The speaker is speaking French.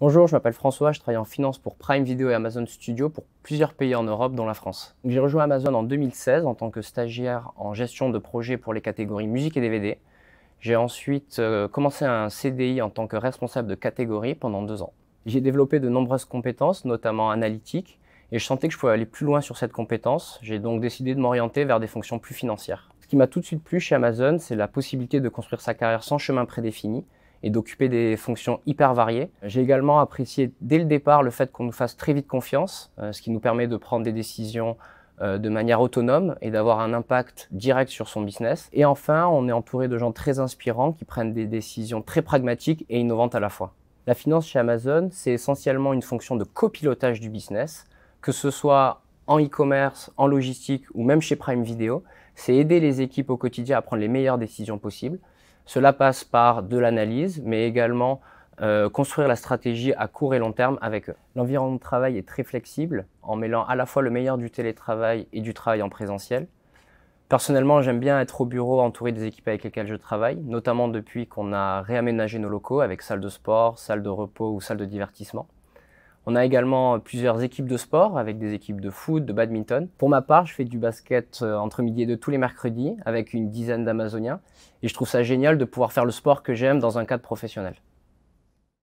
Bonjour, je m'appelle François, je travaille en finance pour Prime Video et Amazon Studio pour plusieurs pays en Europe, dont la France. J'ai rejoint Amazon en 2016 en tant que stagiaire en gestion de projet pour les catégories musique et DVD. J'ai ensuite euh, commencé un CDI en tant que responsable de catégorie pendant deux ans. J'ai développé de nombreuses compétences, notamment analytiques, et je sentais que je pouvais aller plus loin sur cette compétence. J'ai donc décidé de m'orienter vers des fonctions plus financières. Ce qui m'a tout de suite plu chez Amazon, c'est la possibilité de construire sa carrière sans chemin prédéfini, et d'occuper des fonctions hyper variées. J'ai également apprécié dès le départ le fait qu'on nous fasse très vite confiance, euh, ce qui nous permet de prendre des décisions euh, de manière autonome et d'avoir un impact direct sur son business. Et enfin, on est entouré de gens très inspirants qui prennent des décisions très pragmatiques et innovantes à la fois. La finance chez Amazon, c'est essentiellement une fonction de copilotage du business, que ce soit en e-commerce, en logistique ou même chez Prime Video. C'est aider les équipes au quotidien à prendre les meilleures décisions possibles cela passe par de l'analyse, mais également euh, construire la stratégie à court et long terme avec eux. L'environnement de travail est très flexible en mêlant à la fois le meilleur du télétravail et du travail en présentiel. Personnellement, j'aime bien être au bureau entouré des équipes avec lesquelles je travaille, notamment depuis qu'on a réaménagé nos locaux avec salle de sport, salle de repos ou salle de divertissement. On a également plusieurs équipes de sport avec des équipes de foot, de badminton. Pour ma part, je fais du basket euh, entre midi et deux tous les mercredis avec une dizaine d'Amazoniens et je trouve ça génial de pouvoir faire le sport que j'aime dans un cadre professionnel.